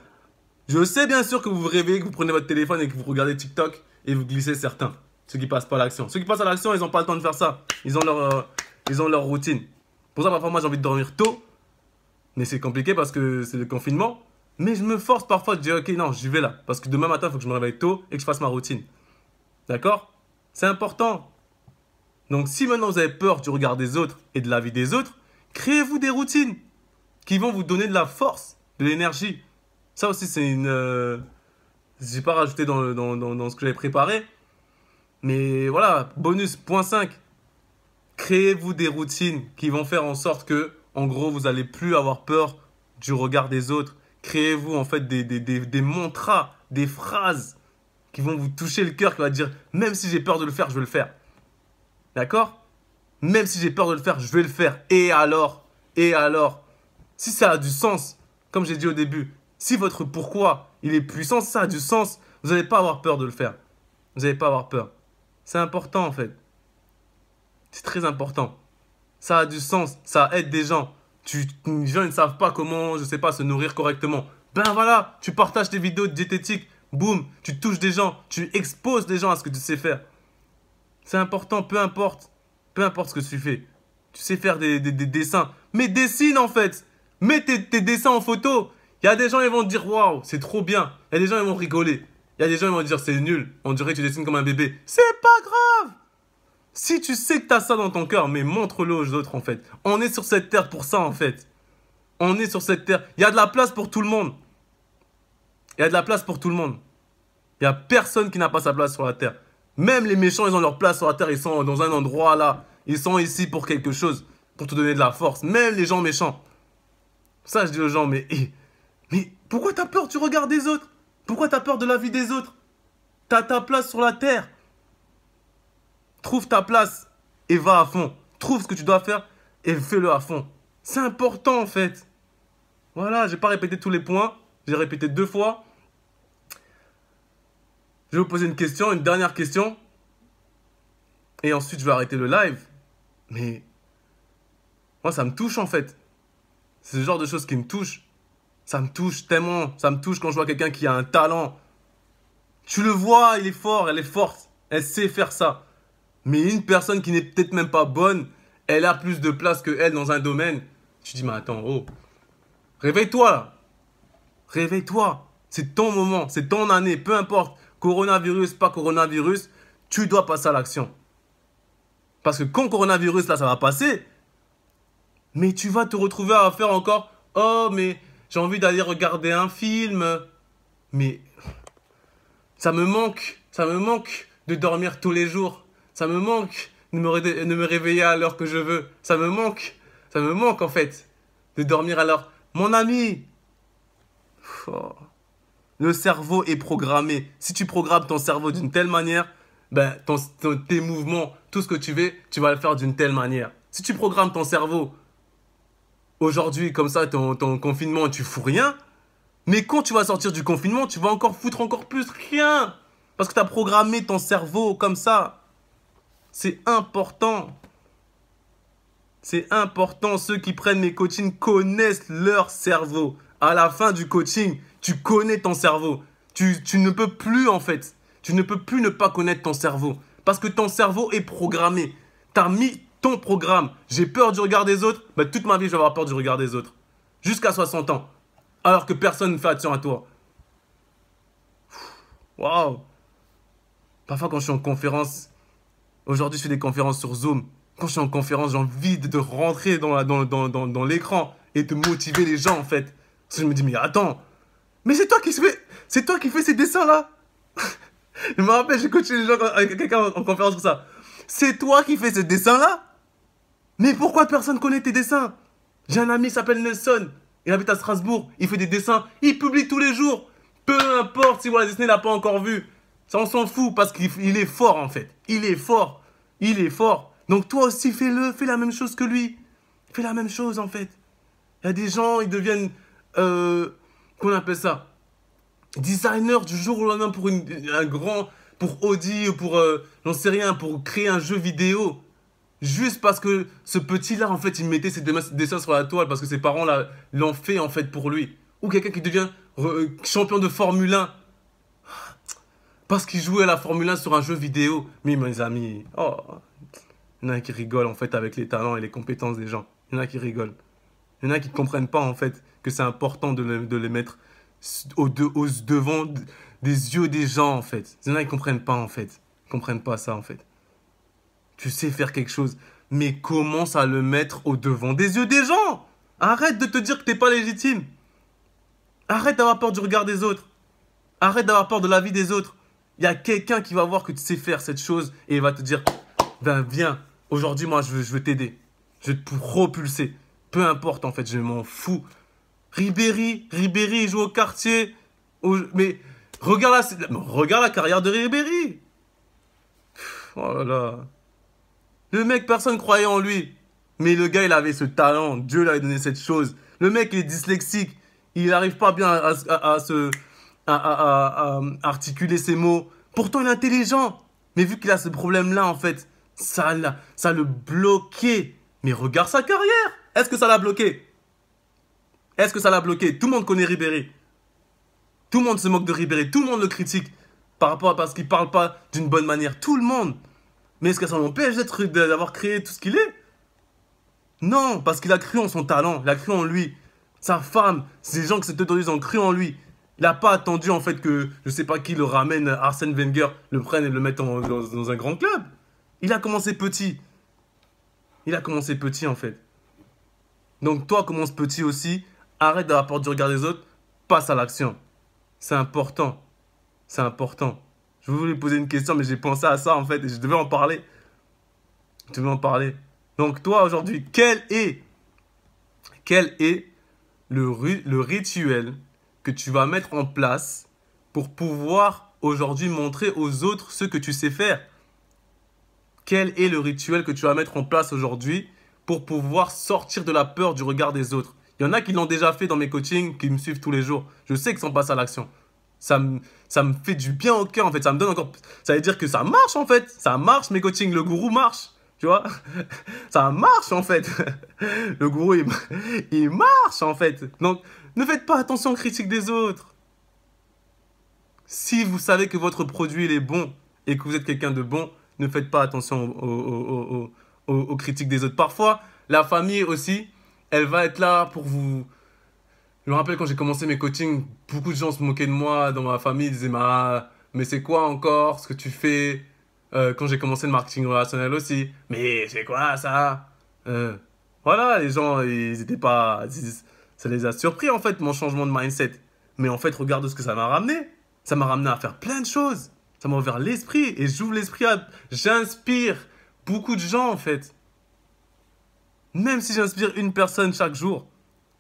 Je sais bien sûr que vous vous réveillez, que vous prenez votre téléphone et que vous regardez TikTok et vous glissez certains. Ceux qui passent pas à l'action. Ceux qui passent à l'action, ils n'ont pas le temps de faire ça. Ils ont leur... Euh, ils ont leur routine. Pour ça, parfois, moi, j'ai envie de dormir tôt. Mais c'est compliqué parce que c'est le confinement. Mais je me force parfois, de dire, ok, non, j'y vais là. Parce que demain matin, il faut que je me réveille tôt et que je fasse ma routine. D'accord C'est important. Donc, si maintenant vous avez peur du regard des autres et de la vie des autres, créez-vous des routines qui vont vous donner de la force, de l'énergie. Ça aussi, c'est une. Euh, je n'ai pas rajouté dans, dans, dans, dans ce que j'avais préparé. Mais voilà, bonus, point 5 créez-vous des routines qui vont faire en sorte que, en gros, vous n'allez plus avoir peur du regard des autres. Créez-vous en fait des, des, des, mantras, des phrases qui vont vous toucher le cœur, qui va dire même si j'ai peur de le faire, je vais le faire. D'accord Même si j'ai peur de le faire, je vais le faire. Et alors Et alors Si ça a du sens, comme j'ai dit au début, si votre pourquoi il est puissant, ça a du sens, vous n'allez pas avoir peur de le faire. Vous n'allez pas avoir peur. C'est important en fait. C'est très important. Ça a du sens, ça aide des gens. Tu, les gens ne savent pas comment, je sais pas, se nourrir correctement. Ben voilà, tu partages tes vidéos diététiques, boum, tu touches des gens, tu exposes des gens à ce que tu sais faire. C'est important, peu importe, peu importe ce que tu fais. Tu sais faire des, dessins, mais dessine en fait. Mets tes, tes dessins en photo. Il y a des gens ils vont dire waouh, c'est trop bien. Il y a des gens ils vont rigoler. Il y a des gens ils vont dire c'est nul. On dirait que tu dessines comme un bébé. C'est pas grave. Si tu sais que tu as ça dans ton cœur, mais montre-le aux autres en fait. On est sur cette terre pour ça en fait. On est sur cette terre. Il y a de la place pour tout le monde. Il y a de la place pour tout le monde. Il y a personne qui n'a pas sa place sur la terre. Même les méchants, ils ont leur place sur la terre. Ils sont dans un endroit là. Ils sont ici pour quelque chose, pour te donner de la force. Même les gens méchants. Ça, je dis aux gens, mais, eh, mais pourquoi t'as peur du regard des autres Pourquoi t'as peur de la vie des autres T'as ta place sur la terre. Trouve ta place et va à fond. Trouve ce que tu dois faire et fais-le à fond. C'est important en fait. Voilà, je n'ai pas répété tous les points. J'ai répété deux fois. Je vais vous poser une question, une dernière question. Et ensuite, je vais arrêter le live. Mais moi, ça me touche en fait. C'est ce genre de choses qui me touchent. Ça me touche tellement. Ça me touche quand je vois quelqu'un qui a un talent. Tu le vois, il est fort, elle est forte. Elle sait faire ça. Mais une personne qui n'est peut-être même pas bonne, elle a plus de place que elle dans un domaine. Tu dis, mais attends, oh, réveille-toi Réveille-toi. C'est ton moment, c'est ton année, peu importe. Coronavirus, pas coronavirus, tu dois passer à l'action. Parce que quand coronavirus, là, ça va passer, mais tu vas te retrouver à faire encore, oh, mais j'ai envie d'aller regarder un film. Mais ça me manque, ça me manque de dormir tous les jours. Ça me manque de me, réveiller à l'heure que je veux. Ça me manque. Ça me manque en fait de dormir à l'heure. Mon ami, le cerveau est programmé. Si tu programmes ton cerveau d'une telle manière, ben, tes mouvements, tout ce que tu veux, tu vas le faire d'une telle manière. Si tu programmes ton cerveau aujourd'hui comme ça, ton, ton, confinement, tu fous rien. Mais quand tu vas sortir du confinement, tu vas encore foutre encore plus rien. Parce que tu as programmé ton cerveau comme ça. C'est important. C'est important. Ceux qui prennent mes coachings connaissent leur cerveau. À la fin du coaching, tu connais ton cerveau. Tu, ne peux plus, en fait. Tu ne peux plus ne pas connaître ton cerveau. Parce que ton cerveau est programmé. Tu as mis ton programme. J'ai peur du regard des autres. Bah, toute ma vie, je vais avoir peur du regard des autres. Jusqu'à 60 ans. Alors que personne ne fait attention à toi. Waouh Parfois, quand je suis en conférence, Aujourd'hui, je fais des conférences sur Zoom. Quand je suis en conférence, j'ai envie de rentrer dans, dans, l'écran et de motiver les gens, en fait. je me dis, mais attends, mais c'est toi qui fais, c'est toi qui fais ces dessins-là. [laughs] je me rappelle, j'ai coaché les gens avec quelqu'un en, conférence pour ça. C'est toi qui fais ces dessins-là Mais pourquoi personne connaît tes dessins J'ai un ami qui s'appelle Nelson. Il habite à Strasbourg. Il fait des dessins. Il publie tous les jours. Peu importe si Walt Disney l'a pas encore vu. Ça, on s'en fout parce qu'il est fort en fait. Il est fort. Il est fort. Donc toi aussi, fais-le, fais la même chose que lui. Fais la même chose, en fait. Il y a des gens, ils deviennent... Euh, qu'on appelle ça Designer du jour au lendemain pour un grand... Pour Audi, pour... Euh, j'en sais rien, pour créer un jeu vidéo. Juste parce que ce petit-là, en fait, il mettait ses dessins sur la toile parce que ses parents l'ont fait, en fait, pour lui. Ou quelqu'un qui devient champion de Formule 1 parce qu'ils jouaient la Formule 1 sur un jeu vidéo. Mais mes amis, oh, il y en a qui rigolent en fait avec les talents et les compétences des gens. Il y en a qui rigolent. Il y en a qui ne comprennent pas en fait que c'est important de, les mettre au, devant des yeux des gens en fait. Il y en a qui ne comprennent pas en fait. Ils comprennent pas ça en fait. Tu sais faire quelque chose, mais commence à le mettre au devant des yeux des gens. Arrête de te dire que t'es pas légitime. Arrête d'avoir peur du regard des autres. Arrête d'avoir peur de la vie des autres. Il y a quelqu'un qui va voir que tu sais faire cette chose et il va te dire ben, Viens, aujourd'hui, moi, je veux, t'aider. Je vais te propulser. Peu importe, en fait, je m'en fous. Ribéry, Ribéry, joue au quartier. Mais regarde la... regarde la carrière de Ribéry. Oh là là. Le mec, personne croyait en lui. Mais le gars, il avait ce talent. Dieu lui donné cette chose. Le mec, il est dyslexique. Il n'arrive pas bien à se, à, articuler ses mots. Pourtant, il est intelligent. Mais vu qu'il a ce problème-là, en fait, ça ça le bloquait. Mais regarde sa carrière. Est-ce que ça l'a bloqué Est-ce que ça l'a bloqué Tout le monde connaît Ribéry. Tout le monde se moque de Ribéry. Tout le monde le critique par rapport à parce qu'il parle pas d'une bonne manière. Tout le monde. Mais est-ce que ça l'empêche d'avoir créé tout ce qu'il est Non, parce qu'il a cru en son talent. Il a cru en lui. Sa femme, ces gens qui s'étaient donnés, ont cru en lui. Il n'a pas attendu en fait que je ne sais pas qui le ramène, Arsène Wenger, le prenne et le mette dans, un grand club. Il a commencé petit. Il a commencé petit en fait. Donc toi commence petit aussi. Arrête d'apporter du regard des autres. Passe à l'action. C'est important. C'est important. Je voulais poser une question mais j'ai pensé à ça en fait et je devais en parler. Je devais en parler. Donc toi aujourd'hui, quel est, quel est le rituel que tu vas mettre en place pour pouvoir aujourd'hui montrer aux autres ce que tu sais faire Quel est le rituel que tu vas mettre en place aujourd'hui pour pouvoir sortir de la peur du regard des autres Il y en a qui l'ont déjà fait dans mes coachings, qui me suivent tous les jours. Je sais que sont passe à l'action. Ça me, ça me fait du bien au cœur en fait, ça me donne encore... Ça veut dire que ça marche en fait, ça marche mes coachings, le gourou marche. Tu vois [laughs] Ça marche en fait. [laughs] Le gourou, il, il, marche en fait. Donc, ne faites pas attention aux critiques des autres. Si vous savez que votre produit il est bon et que vous êtes quelqu'un de bon, ne faites pas attention aux, critiques des autres. Parfois, la famille aussi, elle va être là pour vous. Je me rappelle quand j'ai commencé mes coachings, beaucoup de gens se moquaient de moi dans ma famille, ils disaient mais c'est quoi encore ce que tu fais euh, Quand j'ai commencé le marketing relationnel aussi, mais c'est quoi ça euh, Voilà, les gens, ils n'étaient pas ça les a surpris en fait, mon changement de mindset. Mais en fait, regarde ce que ça m'a ramené. Ça m'a ramené à faire plein de choses. Ça m'a ouvert l'esprit et j'ouvre l'esprit à... J'inspire beaucoup de gens en fait. Même si j'inspire une personne chaque jour,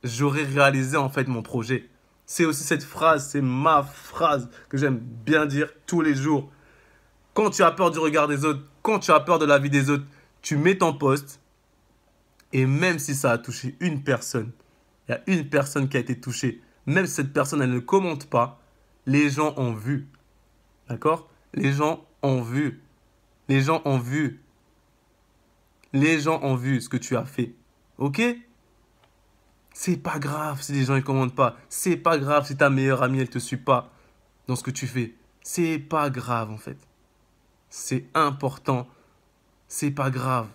j'aurais réalisé en fait mon projet. C'est aussi cette phrase, c'est ma phrase que j'aime bien dire tous les jours. Quand tu as peur du regard des autres, quand tu as peur de la vie des autres, tu mets ton poste. Et même si ça a touché une personne, il y a une personne qui a été touchée. Même cette personne, elle ne commente pas, les gens ont vu. D'accord Les gens ont vu. Les gens ont vu. Les gens ont vu ce que tu as fait. Ok C'est pas grave si les gens ne commentent pas. C'est pas grave si ta meilleure amie, elle te suit pas dans ce que tu fais. C'est pas grave en fait. C'est important. C'est pas grave.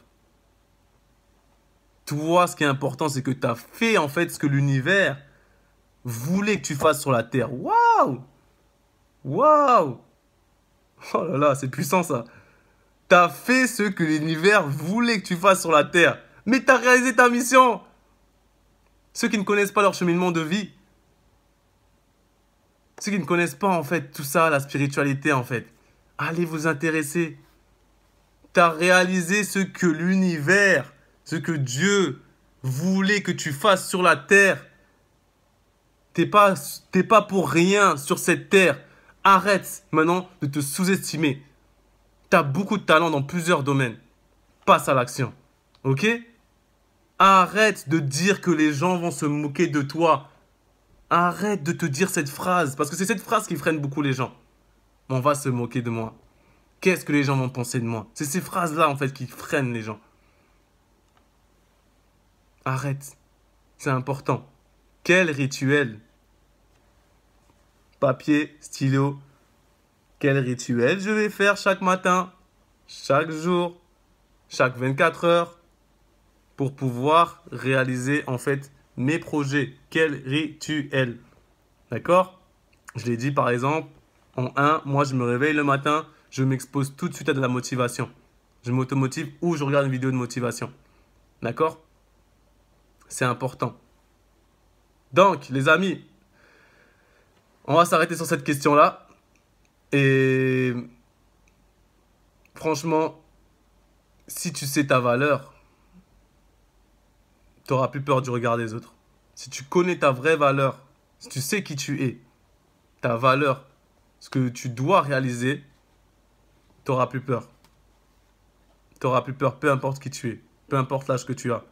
Toi, ce qui est important, c'est que tu as fait en fait ce que l'univers voulait que tu fasses sur la terre. Waouh Waouh Oh là là, c'est puissant ça. Tu as fait ce que l'univers voulait que tu fasses sur la terre. Mais tu as réalisé ta mission. Ceux qui ne connaissent pas leur cheminement de vie, ceux qui ne connaissent pas en fait tout ça, la spiritualité en fait, allez vous intéresser. Tu as réalisé ce que l'univers ce que Dieu voulait que tu fasses sur la terre, t'es pas, pas pour rien sur cette terre. Arrête maintenant de te sous-estimer. Tu as beaucoup de talent dans plusieurs domaines. Passe à l'action. Ok Arrête de dire que les gens vont se moquer de toi. Arrête de te dire cette phrase, parce que c'est cette phrase qui freine beaucoup les gens. On va se moquer de moi. Qu'est-ce que les gens vont penser de moi C'est ces phrases-là, en fait, qui freinent les gens. Arrête. C'est important. Quel rituel Papier, stylo. Quel rituel je vais faire chaque matin, chaque jour, chaque 24 heures pour pouvoir réaliser en fait mes projets. Quel rituel D'accord Je l'ai dit par exemple, en 1, moi je me réveille le matin, je m'expose tout de suite à de la motivation. Je m'automotive ou je regarde une vidéo de motivation. D'accord c'est important. Donc, les amis, on va s'arrêter sur cette question-là. Et franchement, si tu sais ta valeur, tu n'auras plus peur du regard des autres. Si tu connais ta vraie valeur, si tu sais qui tu es, ta valeur, ce que tu dois réaliser, tu n'auras plus peur. Tu n'auras plus peur, peu importe qui tu es, peu importe l'âge que tu as.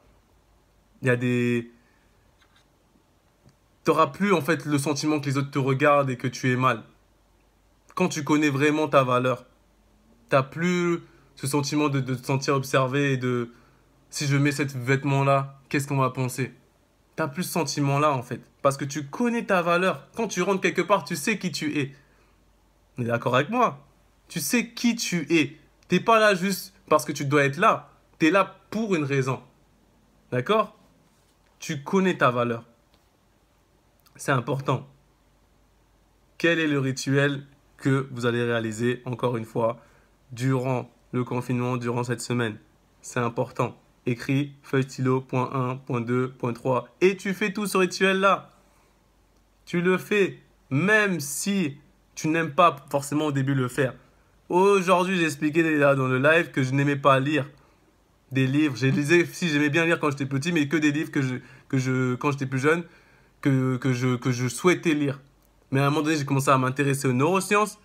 Il y a des. T'auras plus en fait le sentiment que les autres te regardent et que tu es mal. Quand tu connais vraiment ta valeur, t'as plus ce sentiment de, te sentir observé et de si je mets cette vêtement là, qu'est-ce qu'on va penser T'as plus ce sentiment là en fait. Parce que tu connais ta valeur. Quand tu rentres quelque part, tu sais qui tu es. On est d'accord avec moi Tu sais qui tu es. T'es pas là juste parce que tu dois être là. Tu es là pour une raison. D'accord tu connais ta valeur. C'est important. Quel est le rituel que vous allez réaliser, encore une fois, durant le confinement, durant cette semaine C'est important. Écris feuille stylo, point 1, point 2, point 3. Et tu fais tout ce rituel-là. Tu le fais, même si tu n'aimes pas forcément au début le faire. Aujourd'hui, j'ai expliqué dans le live que je n'aimais pas lire des livres. J'ai lisé, si j'aimais bien lire quand j'étais petit, mais que des livres que je, que quand j'étais plus jeune, que, je, souhaitais lire. Mais à un moment donné, j'ai commencé à m'intéresser aux neurosciences,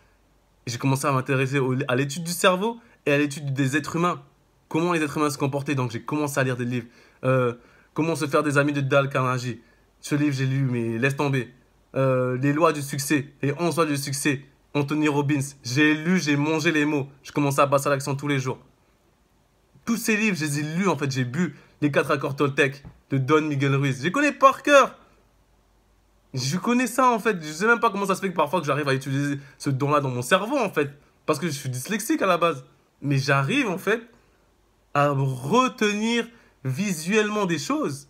j'ai commencé à m'intéresser à l'étude du cerveau et à l'étude des êtres humains. Comment les êtres humains se comportaient, donc j'ai commencé à lire des livres. Euh, comment se faire des amis de Dal Carnegie. Ce livre, j'ai lu, mais laisse tomber. Euh, les lois du succès, les 11 lois du succès, Anthony Robbins. J'ai lu, j'ai mangé les mots. Je commençais à passer à l'accent tous les jours. Tous ces livres, je les ai lus, en fait, j'ai bu Les quatre accords Toltec de Don Miguel Ruiz. Je les connais par cœur. Je connais ça, en fait. Je sais même pas comment ça se fait que parfois que j'arrive à utiliser ce don-là dans mon cerveau, en fait. Parce que je suis dyslexique à la base. Mais j'arrive, en fait, à retenir visuellement des choses.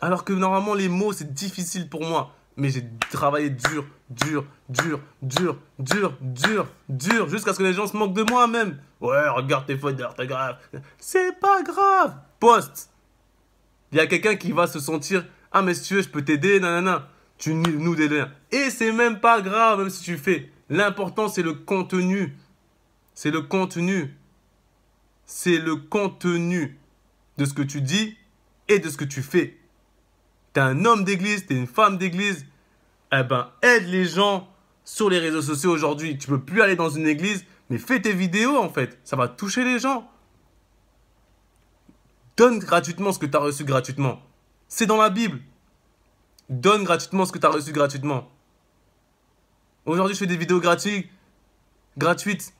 Alors que normalement, les mots, c'est difficile pour moi. Mais j'ai travaillé dur dur, dur, dur, dur, dur, dur, jusqu'à ce que les gens se moquent de moi même. Ouais, regarde tes fautes grave. C'est pas grave. Poste. Il y a quelqu'un qui va se sentir Ah, mais si tu veux, je peux t'aider, nanana. Tu nous des Et c'est même pas grave, même si tu fais. L'important, c'est le contenu. C'est le contenu. C'est le contenu de ce que tu dis et de ce que tu fais. T'es un homme d'église, t'es une femme d'église, eh ben, aide les gens sur les réseaux sociaux aujourd'hui. Tu peux plus aller dans une église, mais fais tes vidéos en fait. Ça va toucher les gens. Donne gratuitement ce que tu as reçu gratuitement. C'est dans la Bible. Donne gratuitement ce que tu as reçu gratuitement. Aujourd'hui, je fais des vidéos gratuites. Gratuites.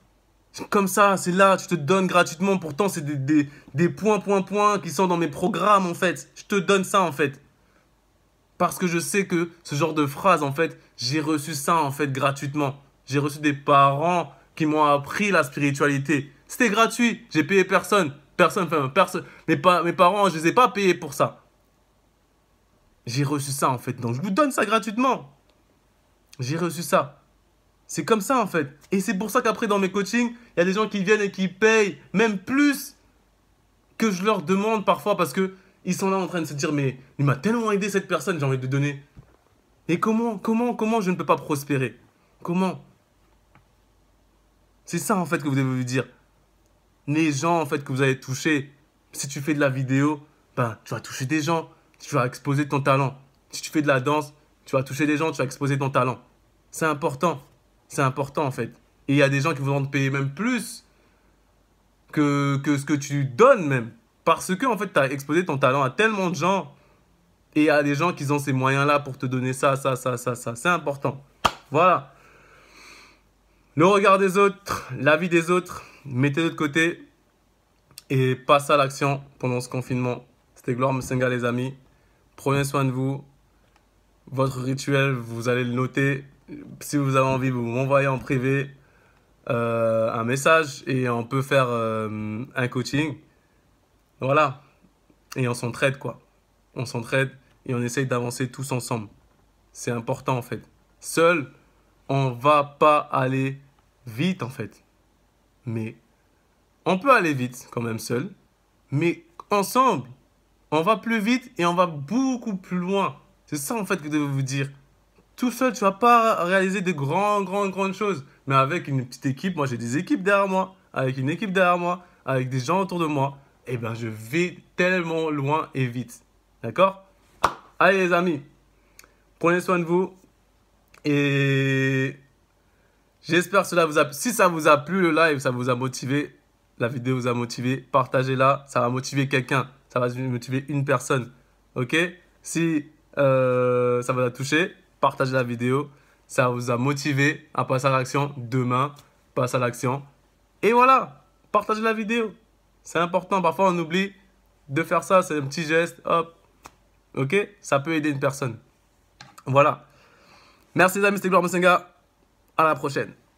Comme ça, c'est là, tu te donnes gratuitement. Pourtant, c'est des, des points, points, points qui sont dans mes programmes en fait. Je te donne ça en fait parce que je sais que ce genre de phrase, en fait, j'ai reçu ça, en fait, gratuitement. J'ai reçu des parents qui m'ont appris la spiritualité. C'était gratuit, j'ai payé personne. Personne, enfin, personne. Mes, mes parents, je ne les ai pas payés pour ça. J'ai reçu ça, en fait. Donc, je vous donne ça gratuitement. J'ai reçu ça. C'est comme ça en fait. Et c'est pour ça qu'après dans mes coachings, il y a des gens qui viennent et qui payent même plus que je leur demande parfois parce que ils sont là en train de se dire, mais il m'a tellement aidé cette personne, j'ai envie de donner. Et comment, comment, comment je ne peux pas prospérer Comment C'est ça en fait que vous devez vous dire. Les gens en fait que vous allez toucher, si tu fais de la vidéo, ben, tu vas toucher des gens, tu vas exposer ton talent. Si tu fais de la danse, tu vas toucher des gens, tu vas exposer ton talent. C'est important. C'est important en fait. Et il y a des gens qui vont te payer même plus que, que ce que tu donnes même. Parce que, en fait, tu as exposé ton talent à tellement de gens et à des gens qui ont ces moyens-là pour te donner ça, ça, ça, ça, ça. C'est important. Voilà. Le regard des autres, l'avis des autres, mettez-le de côté et passez à l'action pendant ce confinement. C'était Gloire Musenga, les amis. Prenez soin de vous. Votre rituel, vous allez le noter. Si vous avez envie, vous m'envoyez en privé euh, un message et on peut faire euh, un coaching. Voilà. Et on s'entraide, quoi. On s'entraide et on essaye d'avancer tous ensemble. C'est important, en fait. Seul, on va pas aller vite, en fait. Mais on peut aller vite, quand même, seul. Mais ensemble, on va plus vite et on va beaucoup plus loin. C'est ça, en fait, que je devais vous dire. Tout seul, tu vas pas réaliser de grandes, grandes, grandes choses. Mais avec une petite équipe, moi, j'ai des équipes derrière moi. Avec une équipe derrière moi. Avec des gens autour de moi eh bien, je vais tellement loin et vite. D'accord Allez, les amis, prenez soin de vous. Et j'espère que cela vous a... Si ça vous a plu, le live, ça vous a motivé. La vidéo vous a motivé. Partagez-la. Ça va motiver quelqu'un. Ça va motiver une personne. OK Si euh, ça vous a touché, partagez la vidéo. Ça vous a motivé à passer à l'action. Demain, passe à l'action. Et voilà, partagez la vidéo. C'est important. Parfois, on oublie de faire ça. C'est un petit geste. Hop. Ok Ça peut aider une personne. Voilà. Merci, les amis. C'était Gloire À la prochaine.